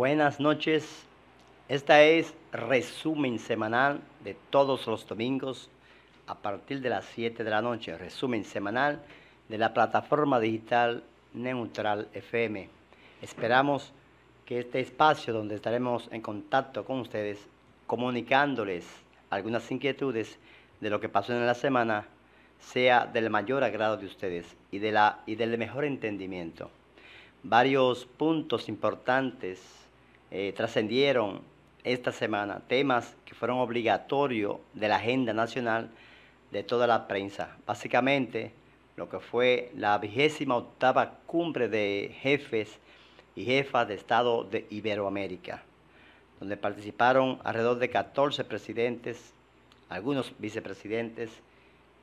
buenas noches. Esta es resumen semanal de todos los domingos a partir de las 7 de la noche. Resumen semanal de la plataforma digital Neutral FM. Esperamos que este espacio donde estaremos en contacto con ustedes, comunicándoles algunas inquietudes de lo que pasó en la semana, sea del mayor agrado de ustedes y, de la, y del mejor entendimiento. Varios puntos importantes eh, trascendieron esta semana temas que fueron obligatorios de la agenda nacional de toda la prensa. Básicamente, lo que fue la vigésima octava cumbre de jefes y jefas de Estado de Iberoamérica, donde participaron alrededor de 14 presidentes, algunos vicepresidentes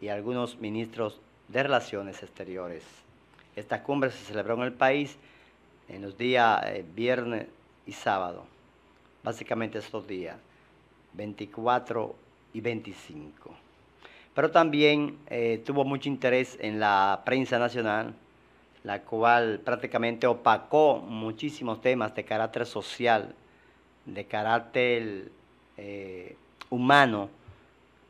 y algunos ministros de Relaciones Exteriores. Esta cumbre se celebró en el país en los días eh, viernes, y sábado. Básicamente estos días, 24 y 25. Pero también eh, tuvo mucho interés en la prensa nacional, la cual prácticamente opacó muchísimos temas de carácter social, de carácter eh, humano,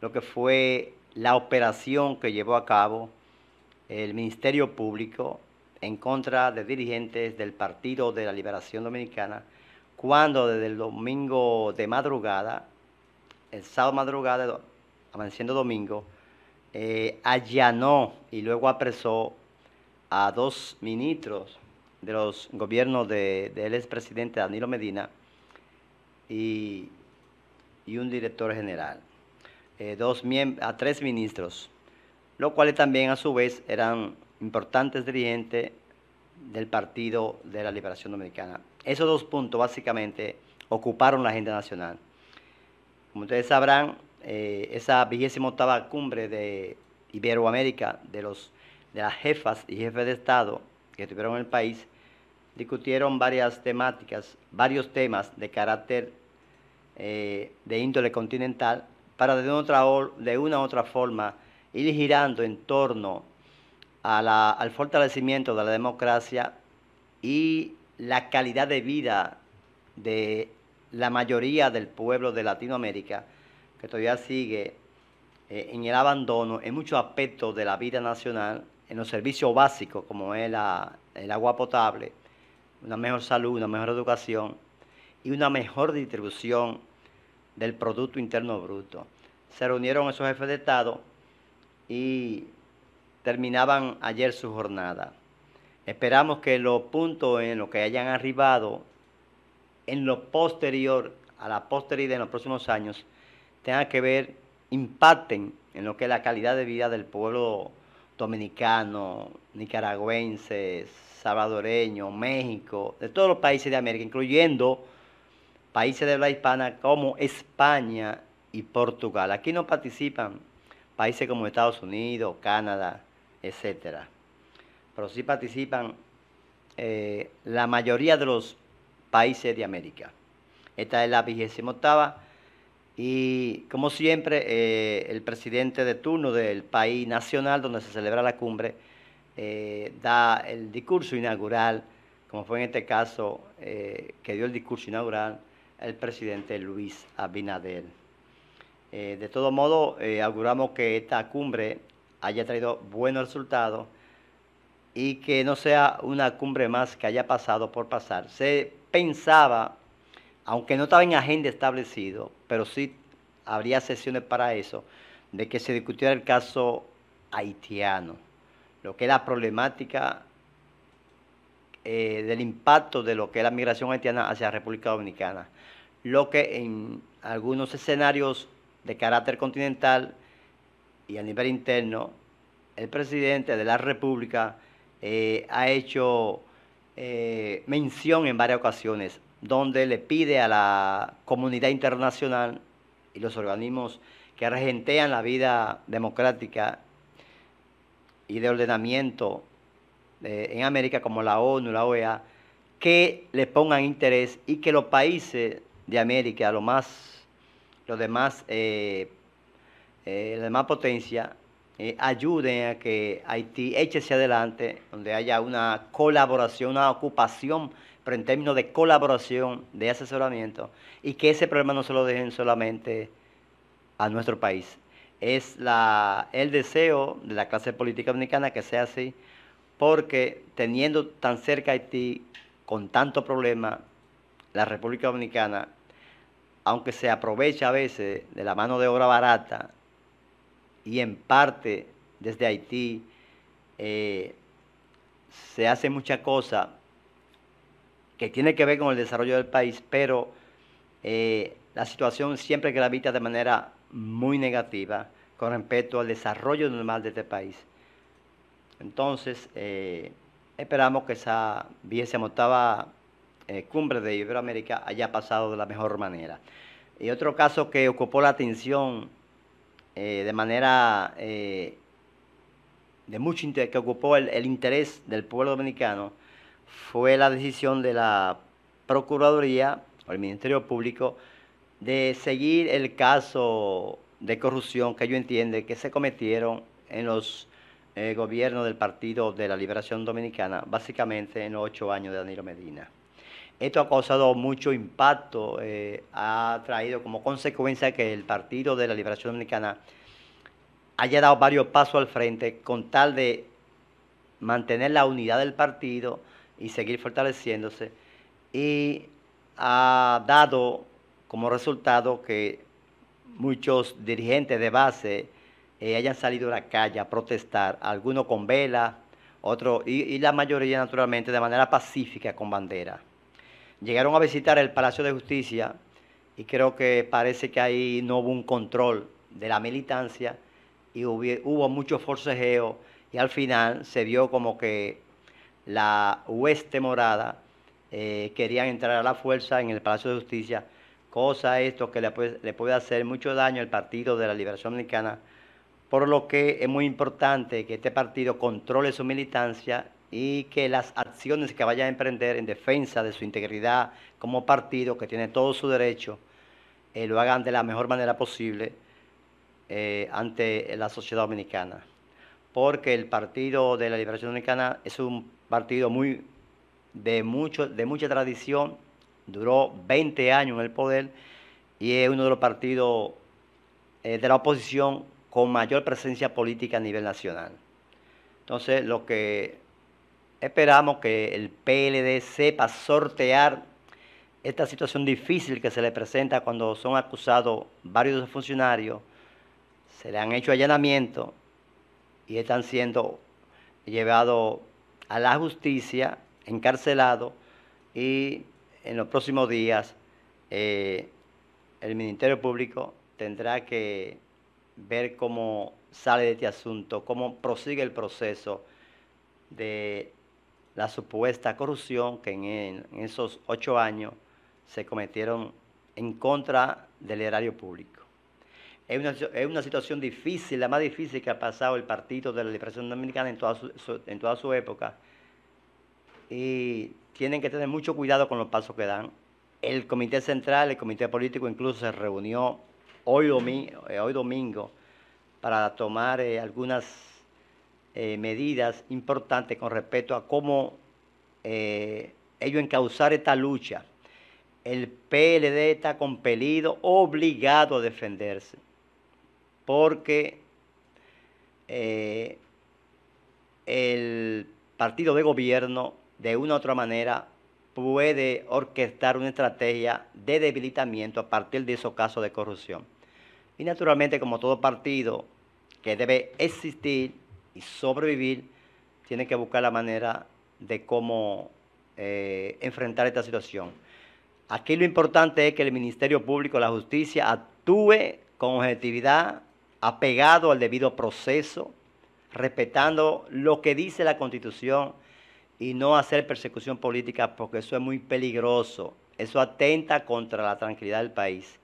lo que fue la operación que llevó a cabo el Ministerio Público en contra de dirigentes del Partido de la Liberación Dominicana, cuando desde el domingo de madrugada, el sábado madrugada, amaneciendo domingo, eh, allanó y luego apresó a dos ministros de los gobiernos del expresidente Danilo Medina y, un director general, eh, dos a tres ministros, los cuales también a su vez eran importantes dirigentes del Partido de la Liberación Dominicana. Esos dos puntos básicamente ocuparon la agenda nacional. Como ustedes sabrán, eh, esa vigésima octava cumbre de Iberoamérica de, los, de las jefas y jefes de Estado que estuvieron en el país discutieron varias temáticas, varios temas de carácter eh, de índole continental para de una, otra, de una u otra forma ir girando en torno al fortalecimiento de la democracia y la calidad de vida de la mayoría del pueblo de Latinoamérica, que todavía sigue eh, en el abandono en muchos aspectos de la vida nacional, en los servicios básicos como es el agua potable, una mejor salud, una mejor educación y una mejor distribución del Producto Interno Bruto. Se reunieron esos jefes de Estado y terminaban ayer su jornada. Esperamos que los puntos en los que hayan arribado en lo posterior, a la posterioridad en los próximos años, tengan que ver, impacten en lo que es la calidad de vida del pueblo dominicano, nicaragüense, salvadoreño, México, de todos los países de América, incluyendo países de la hispana como España y Portugal. Aquí no participan países como Estados Unidos, Canadá, etcétera pero sí participan eh, la mayoría de los países de América. Esta es la vigésima octava y como siempre eh, el presidente de turno del país nacional donde se celebra la cumbre eh, da el discurso inaugural, como fue en este caso que dio el discurso inaugural el presidente Luis Abinader. de todo modo, auguramos que esta cumbre haya traído buenos resultados y que no sea una cumbre más que haya pasado por pasar. Se pensaba, aunque no estaba en agenda establecido, pero sí habría sesiones para eso, de que se discutiera el caso haitiano, lo que es la problemática eh, del impacto de lo que es la migración haitiana hacia la República Dominicana, lo que en algunos escenarios de carácter continental y a nivel interno, el presidente de la República eh, ha hecho eh, mención en varias ocasiones, donde le pide a la comunidad internacional y los organismos que regentean la vida democrática y de ordenamiento eh, en América, como la ONU, la OEA, que le pongan interés y que los países de América, lo más, los demás, eh, demás eh, ayuden a que Haití eche adelante, donde haya una colaboración, una ocupación, pero en términos de colaboración, de asesoramiento, y que ese problema no se lo dejen solamente a nuestro país. Es la, el deseo de la clase política dominicana que sea así, porque teniendo tan cerca a Haití, con tanto problema, la República Dominicana, aunque se aprovecha a veces de la mano de obra barata, y en parte desde Haití eh, se hace mucha cosa que tiene que ver con el desarrollo del país, pero eh, la situación siempre gravita de manera muy negativa con respecto al desarrollo normal de este país. Entonces, eh, esperamos que esa 18 cumbre de Iberoamérica haya pasado de la mejor manera. Y otro caso que ocupó la atención eh, de manera eh, de mucho interés, que ocupó el, interés del pueblo dominicano, fue la decisión de la Procuraduría o el Ministerio Público de seguir el caso de corrupción que yo entiende que se cometieron en los eh, gobiernos del Partido de la Liberación Dominicana, básicamente en los ocho años de Danilo Medina. Esto ha causado mucho impacto, eh, ha traído como consecuencia que el Partido de la Liberación Dominicana haya dado varios pasos al frente con tal de mantener la unidad del partido y seguir fortaleciéndose. Y ha dado como resultado que muchos dirigentes de base eh, hayan salido a la calle a protestar, algunos con velas, otros, y, y la mayoría naturalmente de manera pacífica con bandera llegaron a visitar el Palacio de Justicia y creo que parece que ahí no hubo un control de la militancia y hubo, mucho forcejeo y al final se vio como que la hueste morada quería eh, querían entrar a la fuerza en el Palacio de Justicia, cosa esto que le puede, le puede hacer mucho daño al Partido de la Liberación Dominicana, por lo que es muy importante que este partido controle su militancia y que las acciones que vaya a emprender en defensa de su integridad como partido, que tiene todo su derecho, eh, lo hagan de la mejor manera posible eh, ante la sociedad dominicana. Porque el Partido de la Liberación Dominicana es un partido muy, de, mucho, de mucha tradición, duró 20 años en el poder y es uno de los partidos eh, de la oposición con mayor presencia política a nivel nacional. Entonces, lo que Esperamos que el PLD sepa sortear esta situación difícil que se le presenta cuando son acusados varios funcionarios, se le han hecho allanamiento y están siendo llevados a la justicia, encarcelados y en los próximos días eh, el Ministerio Público tendrá que ver cómo sale de este asunto, cómo prosigue el proceso de la supuesta corrupción que en, esos ocho años se cometieron en contra del erario público. Es una, situación difícil, la más difícil que ha pasado el Partido de la Liberación Dominicana en toda su, época. Y tienen que tener mucho cuidado con los pasos que dan. El Comité Central, el Comité Político incluso se reunió hoy, domingo, eh, hoy domingo para tomar eh, algunas eh, medidas importantes con respecto a cómo eh, ellos encauzar esta lucha. El PLD está compelido, obligado a defenderse, porque eh, el partido de gobierno, de una u otra manera, puede orquestar una estrategia de debilitamiento a partir de esos casos de corrupción. Y naturalmente, como todo partido que debe existir, y sobrevivir, tiene que buscar la manera de cómo eh, enfrentar esta situación. Aquí lo importante es que el Ministerio Público de la Justicia actúe con objetividad, apegado al debido proceso, respetando lo que dice la Constitución y no hacer persecución política porque eso es muy peligroso. Eso atenta contra la tranquilidad del país.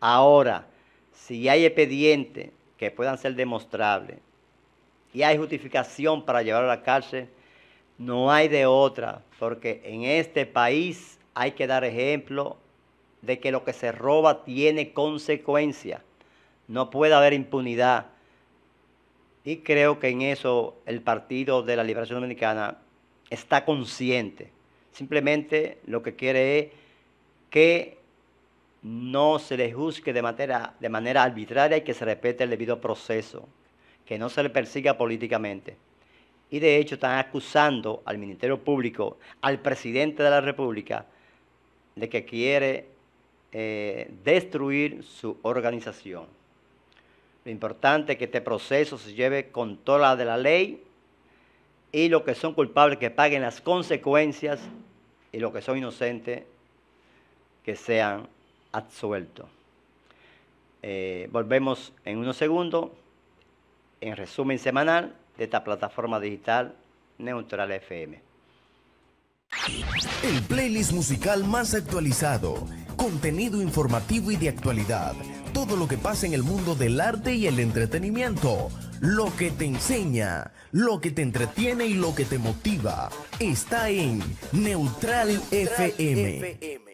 Ahora, si hay expedientes que puedan ser demostrables, y hay justificación para llevarlo a la cárcel, no hay de otra, porque en este país hay que dar ejemplo de que lo que se roba tiene consecuencia. No puede haber impunidad. Y creo que en eso el Partido de la Liberación Dominicana está consciente. Simplemente lo que quiere es que no se le juzgue de manera, de manera arbitraria y que se respete el debido proceso que no se le persiga políticamente. Y de hecho están acusando al Ministerio Público, al presidente de la República, de que quiere eh, destruir su organización. Lo importante es que este proceso se lleve con toda la de la ley y los que son culpables que paguen las consecuencias y los que son inocentes que sean absueltos. Eh, volvemos en unos segundos en resumen semanal de esta plataforma digital Neutral FM. El playlist musical más actualizado, contenido informativo y de actualidad, todo lo que pasa en el mundo del arte y el entretenimiento, lo que te enseña, lo que te entretiene y lo que te motiva, está en Neutral, FM.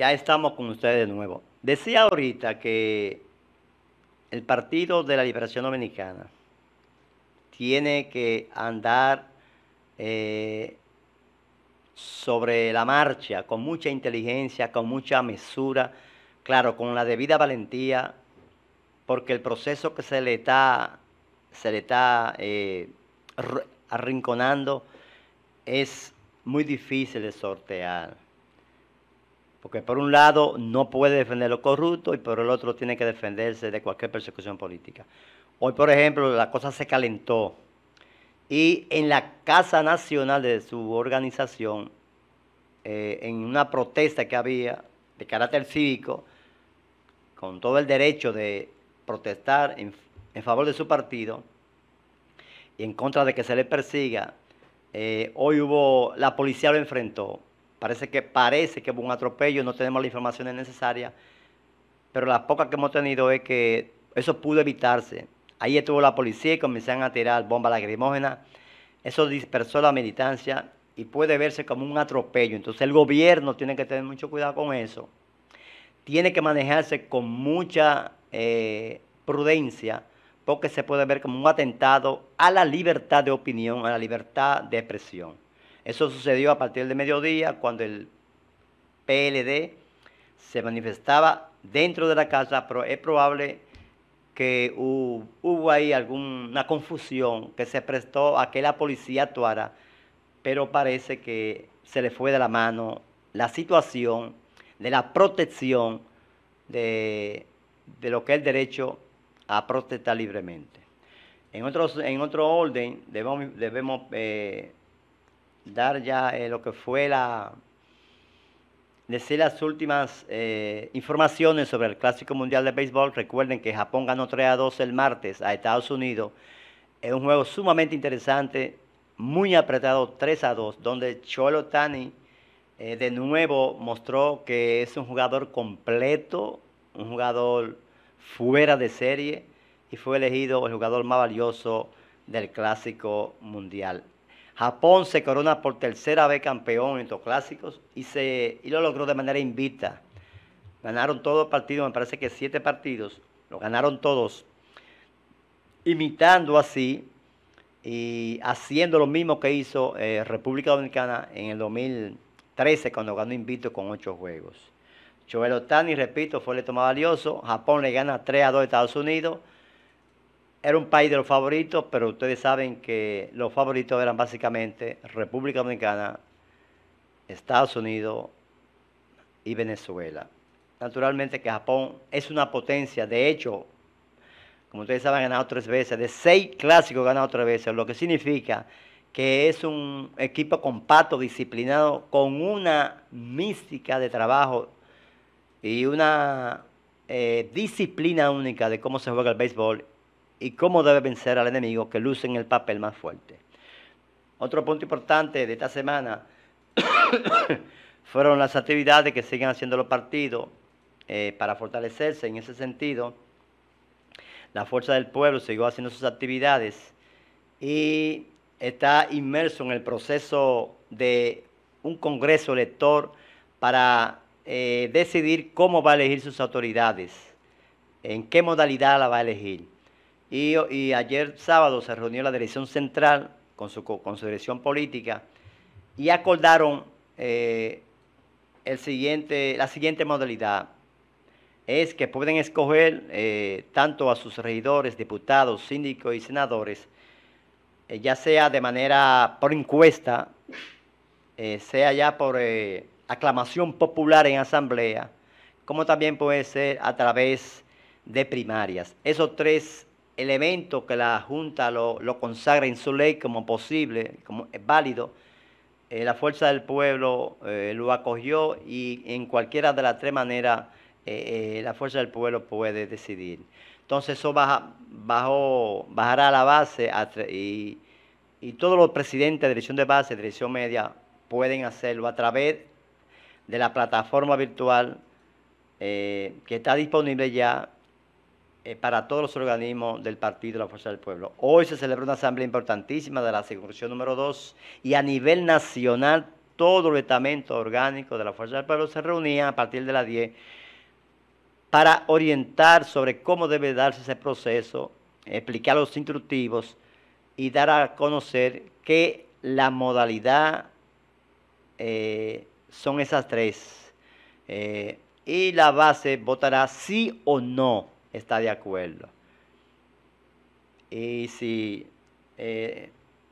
ya estamos con ustedes de nuevo. Decía ahorita que el Partido de la Liberación Dominicana tiene que andar eh, sobre la marcha, con mucha inteligencia, con mucha mesura, claro, con la debida valentía, porque el proceso que se le está, se le está eh, arrinconando es muy difícil de sortear porque por un lado no puede defender lo corrupto y por el otro tiene que defenderse de cualquier persecución política. Hoy, por ejemplo, la cosa se calentó y en la Casa Nacional de su organización, eh, en una protesta que había de carácter cívico, con todo el derecho de protestar en, favor de su partido y en contra de que se le persiga, eh, hoy hubo, la policía lo enfrentó Parece que, parece que hubo un atropello, no tenemos las informaciones necesarias, pero las pocas que hemos tenido es que eso pudo evitarse. Ahí estuvo la policía y comenzaron a tirar bombas lacrimógenas. Eso dispersó la militancia y puede verse como un atropello. Entonces el gobierno tiene que tener mucho cuidado con eso. Tiene que manejarse con mucha eh, prudencia porque se puede ver como un atentado a la libertad de opinión, a la libertad de expresión. Eso sucedió a partir del mediodía cuando el PLD se manifestaba dentro de la casa, pero es probable que hubo, ahí alguna confusión que se prestó a que la policía actuara, pero parece que se le fue de la mano la situación de la protección de, lo que es el derecho a protestar libremente. En, en otro orden, debemos, eh, dar ya eh, lo que fue la, decir las últimas eh, informaciones sobre el Clásico Mundial de Béisbol. Recuerden que Japón ganó 3 a 2 el martes a Estados Unidos. Es un juego sumamente interesante, muy apretado, 3 a 2, donde Cholo Tani eh, de nuevo mostró que es un jugador completo, un jugador fuera de serie y fue elegido el jugador más valioso del Clásico Mundial. Japón se corona por tercera vez campeón en estos clásicos y, se, lo logró de manera invicta. Ganaron todos los partidos, me parece que siete partidos, lo ganaron todos, imitando así y haciendo lo mismo que hizo eh, República Dominicana en el 2013 cuando ganó invicto con ocho juegos. Chovelo Tani, repito, fue el tomado valioso. Japón le gana 3 a 2 a Estados Unidos. Era un país de los favoritos, pero ustedes saben que los favoritos eran básicamente República Dominicana, Estados Unidos y Venezuela. Naturalmente que Japón es una potencia, de hecho, como ustedes saben, ha ganado tres veces, de seis clásicos ha ganado tres veces, lo que significa que es un equipo compacto, disciplinado, con una mística de trabajo y una eh, disciplina única de cómo se juega el béisbol y cómo debe vencer al enemigo que luce en el papel más fuerte. Otro punto importante de esta semana fueron las actividades que siguen haciendo los partidos eh, para fortalecerse en ese sentido. La fuerza del pueblo siguió haciendo sus actividades y está inmerso en el proceso de un congreso elector para eh, decidir cómo va a elegir sus autoridades, en qué modalidad la va a elegir. Y, ayer sábado se reunió la dirección central con su, con dirección política y acordaron eh, el siguiente, la siguiente modalidad. Es que pueden escoger eh, tanto a sus regidores, diputados, síndicos y senadores, eh, ya sea de manera por encuesta, sea ya por aclamación popular en asamblea, como también puede ser a través de primarias. Esos tres elemento que la Junta lo, consagra en su ley como posible, como válido, eh, la fuerza del pueblo eh, lo acogió y en cualquiera de las tres maneras eh, la fuerza del pueblo puede decidir. Entonces eso bajará a la base y, todos los presidentes de dirección de base, dirección media, pueden hacerlo a través de la plataforma virtual que está disponible ya eh, para todos los organismos del Partido de la Fuerza del Pueblo. Hoy se celebra una asamblea importantísima de la circunscripción número 2 y a nivel nacional todo el estamento orgánico de la Fuerza del Pueblo se reunía a partir de las 10 para orientar sobre cómo debe darse ese proceso, explicar los instructivos y dar a conocer que la modalidad eh, son esas tres. Eh, y la base votará sí o no está de acuerdo. Y si, eh,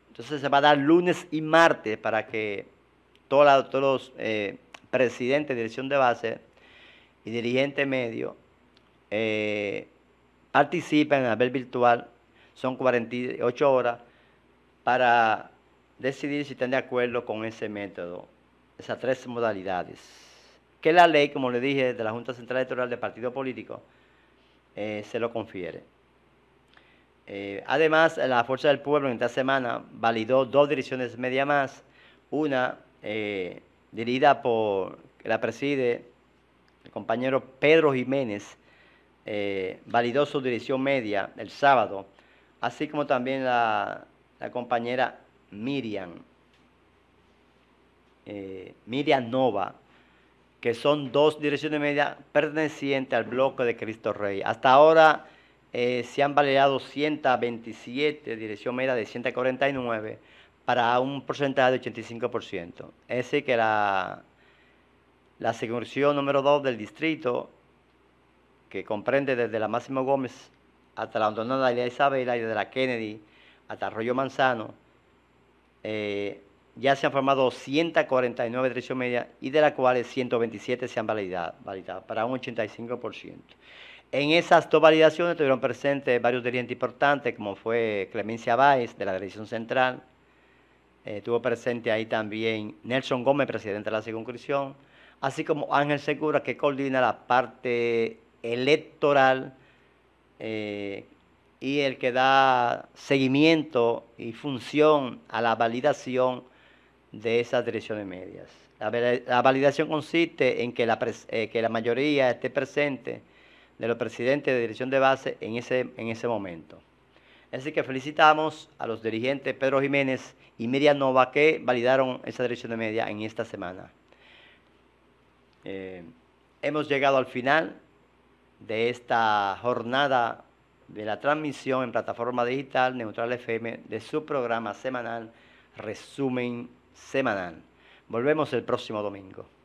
entonces se va a dar lunes y martes para que todos, los eh, presidentes de dirección de base y dirigente medio eh, participen en la ver virtual. Son 48 horas para decidir si están de acuerdo con ese método, esas tres modalidades. Que la ley, como le dije, de la Junta Central Electoral del Partido Político, eh, se lo confiere. Eh, además, la Fuerza del Pueblo en esta semana validó dos direcciones media más, una eh, dirigida por, la preside el compañero Pedro Jiménez, validó su dirección media el sábado, así como también la, la compañera Miriam, Miriam Nova, que son dos direcciones medias pertenecientes al bloque de Cristo Rey. Hasta ahora eh, se han validado 127 direcciones media de 149 para un porcentaje de 85%. Es decir, que la, la número 2 del distrito, que comprende desde la Máximo Gómez hasta la de Isabela y desde la Kennedy hasta Arroyo Manzano, eh, ya se han formado 149 dirección media y de las cuales 127 se han validado, para un 85%. En esas dos validaciones tuvieron presentes varios dirigentes importantes, como fue Clemencia Báez, de la Dirección Central. Eh, estuvo presente ahí también Nelson Gómez, presidente de la circunscripción, así como Ángel Segura, que coordina la parte electoral eh, y el que da seguimiento y función a la validación de esas dirección de medias. La, validación consiste en que la, eh, que la, mayoría esté presente de los presidentes de dirección de base en ese, en ese momento. Así que felicitamos a los dirigentes Pedro Jiménez y Miriam Nova que validaron esa dirección de media en esta semana. Eh, hemos llegado al final de esta jornada de la transmisión en plataforma digital Neutral FM de su programa semanal Resumen semanal. Volvemos el próximo domingo.